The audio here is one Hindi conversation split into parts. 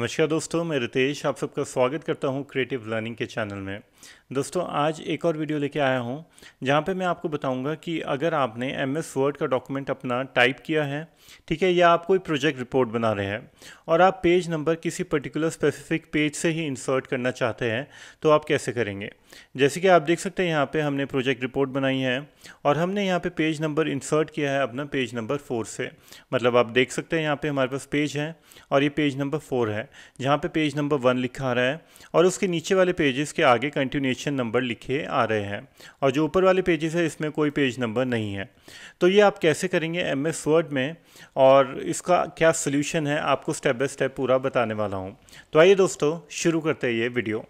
नमस्कार दोस्तों मैं रितेश आप सबका स्वागत करता हूं क्रिएटिव लर्निंग के चैनल में दोस्तों आज एक और वीडियो लेके आया हूं जहां पे मैं आपको बताऊंगा कि अगर आपने एम एस वर्ड का डॉक्यूमेंट अपना टाइप किया है ठीक है या आप कोई प्रोजेक्ट रिपोर्ट बना रहे हैं और आप पेज नंबर किसी पर्टिकुलर स्पेसिफिक पेज से ही इंसर्ट करना चाहते हैं तो आप कैसे करेंगे जैसे कि आप देख सकते हैं यहाँ पर हमने प्रोजेक्ट रिपोर्ट बनाई है और हमने यहाँ पर पे पेज नंबर इंसर्ट किया है अपना पेज नंबर फोर से मतलब आप देख सकते हैं यहाँ पर हमारे पास पेज है और ये पेज नंबर फोर है है जहाँ पे पेज नंबर वन लिखा आ रहा है और उसके नीचे वाले पेजेस के आगे कंटिन्यूशन नंबर लिखे आ रहे हैं और जो ऊपर वाले पेजेस है इसमें कोई पेज नंबर नहीं है तो ये आप कैसे करेंगे एम एस वर्ड में और इसका क्या सोल्यूशन है आपको स्टेप बाय स्टेप पूरा बताने वाला हूँ तो आइए दोस्तों शुरू करते हैं ये वीडियो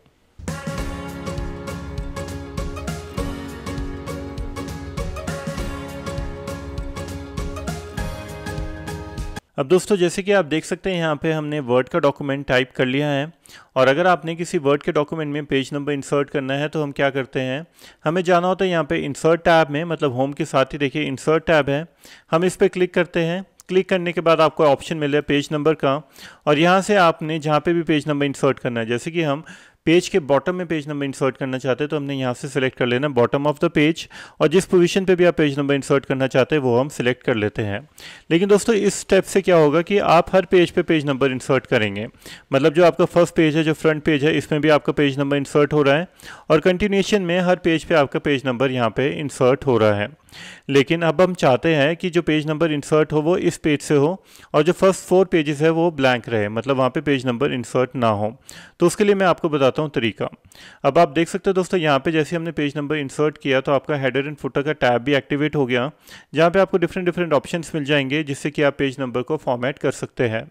अब दोस्तों जैसे कि आप देख सकते हैं यहाँ पे हमने वर्ड का डॉक्यूमेंट टाइप कर लिया है और अगर आपने किसी वर्ड के डॉक्यूमेंट में पेज नंबर इंसर्ट करना है तो हम क्या करते हैं हमें जाना होता है यहाँ पे इंसर्ट टैब में मतलब होम के साथ ही देखिए इंसर्ट टैब है हम इस पर क्लिक करते हैं क्लिक करने के बाद आपको ऑप्शन मिले पेज नंबर का और यहाँ से आपने जहाँ पर भी पेज नंबर इंसर्ट करना है जैसे कि हम पेज के बॉटम में पेज नंबर इंसर्ट करना चाहते हैं तो हमने यहाँ से सिलेक्ट कर लेना बॉटम ऑफ द पेज और जिस पोजीशन पे भी आप पेज नंबर इंसर्ट करना चाहते हैं वो हम सिलेक्ट कर लेते हैं लेकिन दोस्तों इस स्टेप से क्या होगा कि आप हर पेज पे पेज नंबर इंसर्ट करेंगे मतलब जो आपका फर्स्ट पेज है जो फ्रंट पेज है इसमें भी आपका पेज नंबर इंसर्ट हो रहा है और कंटिन्यूशन में हर पेज पर पे आपका पेज नंबर यहाँ पर इंसर्ट हो रहा है लेकिन अब हम चाहते हैं कि जो पेज नंबर इंसर्ट हो वो इस पेज से हो और जो फर्स्ट फोर पेजेस है वो ब्लैंक रहे मतलब वहाँ पे पेज नंबर इंसर्ट ना हो तो उसके लिए मैं आपको बताता हूँ तरीका अब आप देख सकते हो दोस्तों यहाँ पे जैसे हमने पेज नंबर इंसर्ट किया तो आपका हेडर एंड फुटर का टैब भी एक्टिवेट हो गया जहाँ पर आपको डिफरेंट डिफरेंट ऑप्शन मिल जाएंगे जिससे कि आप पेज नंबर को फॉर्मेट कर सकते हैं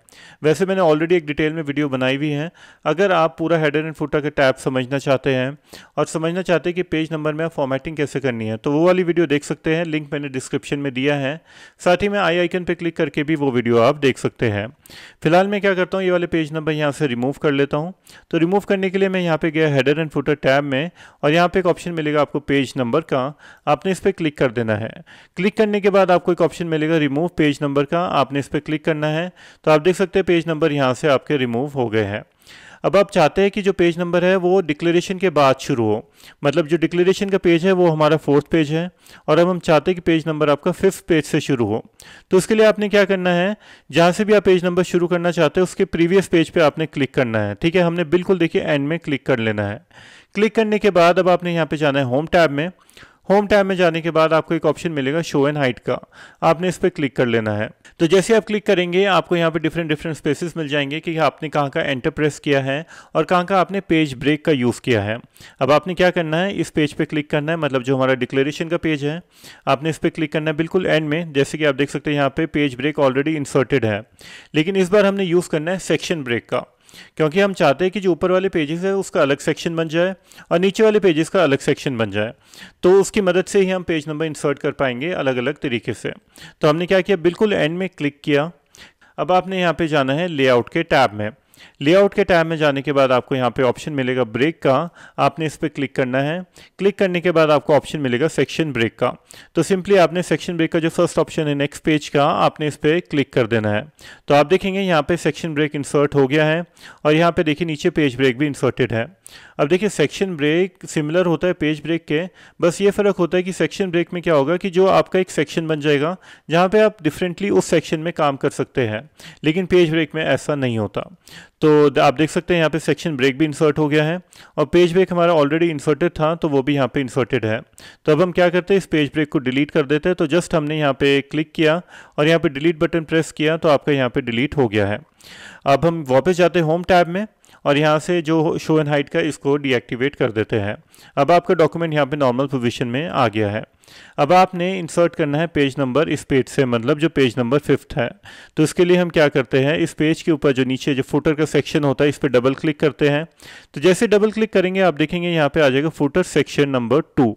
वैसे मैंने ऑलरेडी एक डिटेल में वीडियो बनाई हुई है अगर आप पूरा हेडर एंड फुटर का टैब समझना चाहते हैं और समझना चाहते हैं कि पेज नंबर में फॉर्मेटिंग कैसे करनी है तो वो वाली वीडियो देख सकते हैं सकते हैं लिंक मैंने डिस्क्रिप्शन में दिया है साथ ही में आई आइकन पर क्लिक करके भी वो वीडियो आप देख सकते हैं फिलहाल मैं क्या करता हूँ ये वाले पेज नंबर यहाँ से रिमूव कर लेता हूँ तो रिमूव करने के लिए मैं यहाँ पर गया हेडर एंड फुटर टैब में और यहाँ पर एक ऑप्शन मिलेगा आपको पेज नंबर का आपने इस पर क्लिक कर देना है क्लिक करने के बाद आपको एक ऑप्शन मिलेगा रिमूव पेज नंबर का आपने इस पर क्लिक करना है तो आप देख सकते हैं पेज नंबर यहाँ से आपके रिमूव हो गए हैं अब आप चाहते हैं कि जो पेज नंबर है वो डिक्लेरेशन के बाद शुरू हो मतलब जो डिक्लेरेशन का पेज है वो हमारा फोर्थ पेज है और अब हम चाहते हैं कि पेज नंबर आपका फिफ्थ पेज से शुरू हो तो उसके लिए आपने क्या करना है जहाँ से भी आप पेज नंबर शुरू करना चाहते हैं उसके प्रीवियस पेज पर पे आपने क्लिक करना है ठीक है हमने बिल्कुल देखिए एंड में क्लिक कर लेना है क्लिक करने के बाद अब आपने यहाँ पर जाना है होम टैब में होम टैब में जाने के बाद आपको एक ऑप्शन मिलेगा शो एंड हाइट का आपने इस पर क्लिक कर लेना है तो जैसे आप क्लिक करेंगे आपको यहाँ पे डिफरेंट डिफरेंट स्पेसेस मिल जाएंगे कि आपने कहाँ का एंटर प्रेस किया है और कहाँ का आपने पेज ब्रेक का यूज़ किया है अब आपने क्या करना है इस पेज पर पे क्लिक करना है मतलब जो हमारा डिक्लेरेशन का पेज है आपने इस पर क्लिक करना है बिल्कुल एंड में जैसे कि आप देख सकते हैं यहाँ पे पेज ब्रेक ऑलरेडी इंसर्टेड है लेकिन इस बार हमने यूज़ करना है सेक्शन ब्रेक का क्योंकि हम चाहते हैं कि जो ऊपर वाले पेजेस है उसका अलग सेक्शन बन जाए और नीचे वाले पेजेस का अलग सेक्शन बन जाए तो उसकी मदद से ही हम पेज नंबर इंसर्ट कर पाएंगे अलग अलग तरीके से तो हमने क्या किया बिल्कुल एंड में क्लिक किया अब आपने यहाँ पे जाना है लेआउट के टैब में लेआउट के टैब में जाने के बाद आपको यहाँ पे ऑप्शन मिलेगा ब्रेक का आपने इस पर क्लिक करना है क्लिक करने के बाद आपको ऑप्शन मिलेगा सेक्शन ब्रेक का तो सिंपली आपने सेक्शन ब्रेक का जो फर्स्ट ऑप्शन है नेक्स्ट पेज का आपने इस पर क्लिक कर देना है तो आप देखेंगे यहाँ पे सेक्शन ब्रेक इंसर्ट हो गया है और यहाँ पे देखिए नीचे पेज ब्रेक भी इंसर्टेड है अब देखिए सेक्शन ब्रेक सिमिलर होता है पेज ब्रेक के बस ये फ़र्क होता है कि सेक्शन ब्रेक में क्या होगा कि जो आपका एक सेक्शन बन जाएगा जहाँ पे आप डिफरेंटली उस सेक्शन में काम कर सकते हैं लेकिन पेज ब्रेक में ऐसा नहीं होता तो आप देख सकते हैं यहाँ पे सेक्शन ब्रेक भी इंसर्ट हो गया है और पेज ब्रेक हमारा ऑलरेडी इंसर्टेड था तो वो भी यहाँ पर इंसर्टेड है तो अब हम क्या करते हैं इस पेज ब्रेक को डिलीट कर देते हैं तो जस्ट हमने यहाँ पर क्लिक किया और यहाँ पर डिलीट बटन प्रेस किया तो आपका यहाँ पर डिलीट हो गया है अब हम वापस जाते हैं होम टैब में और यहाँ से जो शो एंड हाइट का इसको डीएक्टिवेट कर देते हैं अब आपका डॉक्यूमेंट यहाँ पे नॉर्मल पोजीशन में आ गया है अब आपने इंसर्ट करना है पेज नंबर इस पेज से मतलब जो पेज नंबर फिफ्थ है तो इसके लिए हम क्या करते हैं इस पेज के ऊपर जो नीचे जो फुटर का सेक्शन होता है इस पर डबल क्लिक करते हैं तो जैसे डबल क्लिक करेंगे आप देखेंगे यहाँ पे आ जाएगा फुटर सेक्शन नंबर टू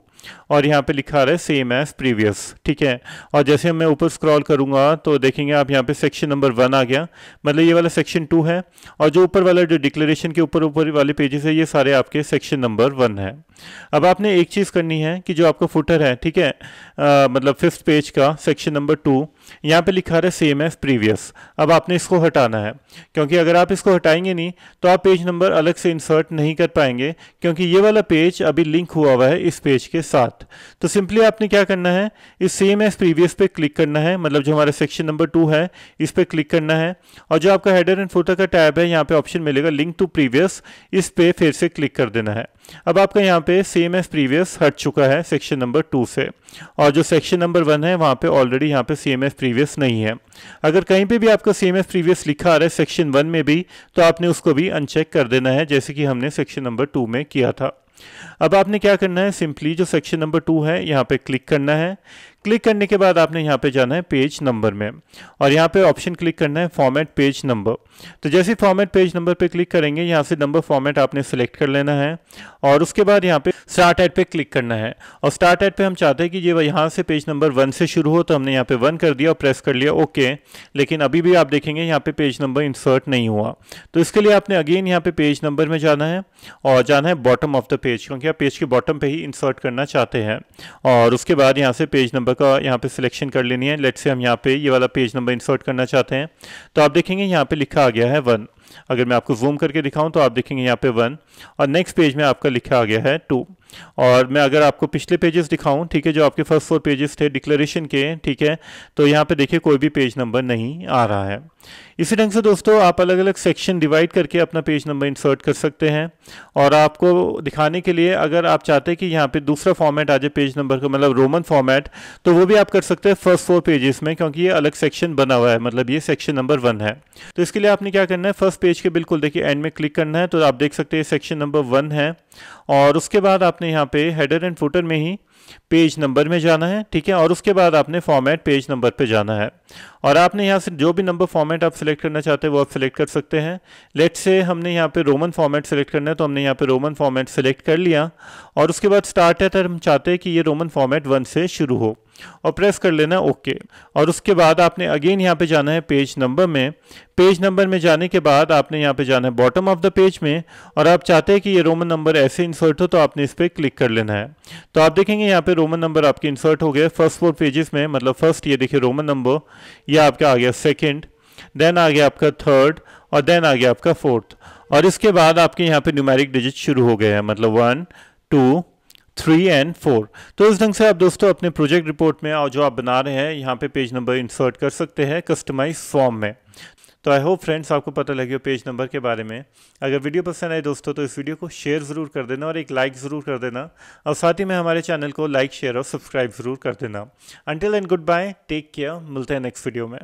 और यहाँ पे लिखा रहा है सेम एज प्रीवियस ठीक है और जैसे मैं ऊपर स्क्रॉल करूँगा तो देखेंगे आप यहाँ पे सेक्शन नंबर वन आ गया मतलब ये वाला सेक्शन टू है और जो ऊपर वाला जो डिक्लेरेशन के ऊपर ऊपर वाले पेजेस है ये सारे आपके सेक्शन नंबर वन है अब आपने एक चीज़ करनी है कि जो आपका फुटर है ठीक है आ, मतलब फिफ्थ पेज का सेक्शन नंबर टू यहाँ पे लिखा रहा है सेम एज प्रीवियस अब आपने इसको हटाना है क्योंकि अगर आप इसको हटाएंगे नहीं तो आप पेज नंबर अलग से इंसर्ट नहीं कर पाएंगे क्योंकि ये वाला पेज अभी लिंक हुआ हुआ है इस पेज के साथ सात तो सिंपली आपने क्या करना है इस सेम एज प्रीवियस पे क्लिक करना है मतलब जो हमारा सेक्शन नंबर टू है इस पर क्लिक करना है और जो आपका हेडर एंड फोटो का टैब है यहाँ पे ऑप्शन मिलेगा लिंक टू प्रीवियस इस पे फिर से क्लिक कर देना है अब आपका यहाँ पे सेम एज प्रीवियस हट चुका है सेक्शन नंबर टू से और जो सेक्शन नंबर वन है वहाँ पे ऑलरेडी यहाँ पे सेम एज प्रीवियस नहीं है अगर कहीं पर भी आपका सेम एज प्रीवियस लिखा आ रहा है सेक्शन वन में भी तो आपने उसको भी अनचेक कर देना है जैसे कि हमने सेक्शन नंबर टू में किया था अब आपने क्या करना है सिंपली जो सेक्शन नंबर टू है यहाँ पे क्लिक करना है क्लिक करने के बाद आपने यहाँ पे जाना है पेज नंबर में और यहाँ पे ऑप्शन क्लिक करना है फॉर्मेट पेज नंबर तो जैसे फॉर्मेट पेज नंबर पे क्लिक करेंगे यहाँ से नंबर फॉर्मेट आपने सेलेक्ट कर लेना है और उसके बाद यहाँ पे स्टार्ट एड पे क्लिक करना है और स्टार्ट एड पे हम चाहते हैं कि ये यहाँ से पेज नंबर वन से शुरू हो तो हमने यहाँ पे वन कर दिया और प्रेस कर लिया ओके लेकिन अभी भी आप देखेंगे यहाँ पे पेज नंबर इंसर्ट नहीं हुआ तो इसके लिए आपने अगेन यहाँ पे पेज नंबर में जाना है और जाना है बॉटम ऑफ द पेज क्योंकि क्या पेज के बॉटम पे ही इंसर्ट करना चाहते हैं और उसके बाद यहाँ से पेज नंबर का यहाँ पे सिलेक्शन कर लेनी है लेट से हम यहाँ पे ये वाला पेज नंबर इंसर्ट करना चाहते हैं तो आप देखेंगे यहाँ पे लिखा आ गया है वन अगर मैं आपको जूम करके दिखाऊं तो आप देखेंगे यहाँ पे वन और नेक्स्ट पेज में आपका लिखा आ गया है टू और मैं अगर आपको पिछले पेजेस दिखाऊं ठीक है जो आपके फर्स्ट फोर पेजेस थे डिक्लेरेशन के ठीक है तो यहाँ पे देखिए कोई भी पेज नंबर नहीं आ रहा है इसी ढंग से दोस्तों आप अलग अलग सेक्शन डिवाइड करके अपना पेज नंबर इंसर्ट कर सकते हैं और आपको दिखाने के लिए अगर आप चाहते हैं कि यहाँ पे दूसरा फॉर्मेट आ जाए पेज नंबर का मतलब रोमन फॉर्मेट तो वो भी आप कर सकते हैं फर्स्ट फोर पेजेस में क्योंकि ये अलग सेक्शन बना हुआ है मतलब ये सेक्शन नंबर वन है तो इसके लिए आपने क्या करना है फर्स्ट फर्स्ट पेज के बिल्कुल देखिए एंड में क्लिक करना है तो आप देख सकते हैं सेक्शन नंबर वन है और उसके बाद आपने यहाँ पे हेडर एंड फुटर में ही पेज नंबर में जाना है ठीक है और उसके बाद आपने फॉर्मेट पेज नंबर पे जाना है और आपने यहाँ से जो भी नंबर फॉर्मेट आप सिलेक्ट करना चाहते हैं वो आप सिलेक्ट कर सकते हैं लेट से हमने यहाँ पे रोमन फॉर्मेट सेलेक्ट करना है तो हमने यहाँ पे रोमन फॉर्मेट सेलेक्ट कर लिया और उसके बाद स्टार्ट है तो हम चाहते हैं कि ये रोमन फॉर्मेट वन से शुरू हो और प्रेस कर लेना ओके और उसके बाद आपने अगेन यहाँ पे जाना है पेज नंबर में पेज नंबर में जाने के बाद आपने यहाँ पे जाना है बॉटम ऑफ द पेज में और आप चाहते हैं कि ये रोमन नंबर ऐसे इंसर्ट हो तो आपने इस पर क्लिक कर लेना है तो आप देखेंगे यहाँ पे रोमन नंबर आपके इंसर्ट हो गए फर्स्ट फोर पेजेस में मतलब फर्स्ट ये देखिए रोमन नंबर ये आपका आ गया सेकेंड देन आ गया आपका थर्ड और देन आ गया आपका फोर्थ और इसके बाद आपके यहाँ पे न्यूमेरिक डिजिट शुरू हो गए हैं मतलब one two three and four तो इस ढंग से आप दोस्तों अपने प्रोजेक्ट रिपोर्ट में और जो आप बना रहे हैं यहाँ पे पेज नंबर इंसर्ट कर सकते हैं कस्टमाइज फॉर्म में तो आई होप फ्रेंड्स आपको पता लगे हो पेज नंबर के बारे में अगर वीडियो पसंद आए दोस्तों तो इस वीडियो को शेयर ज़रूर कर देना और एक लाइक ज़रूर कर देना और साथ ही में हमारे चैनल को लाइक शेयर और सब्सक्राइब ज़रूर कर देना until and goodbye take care मिलते हैं नेक्स्ट वीडियो में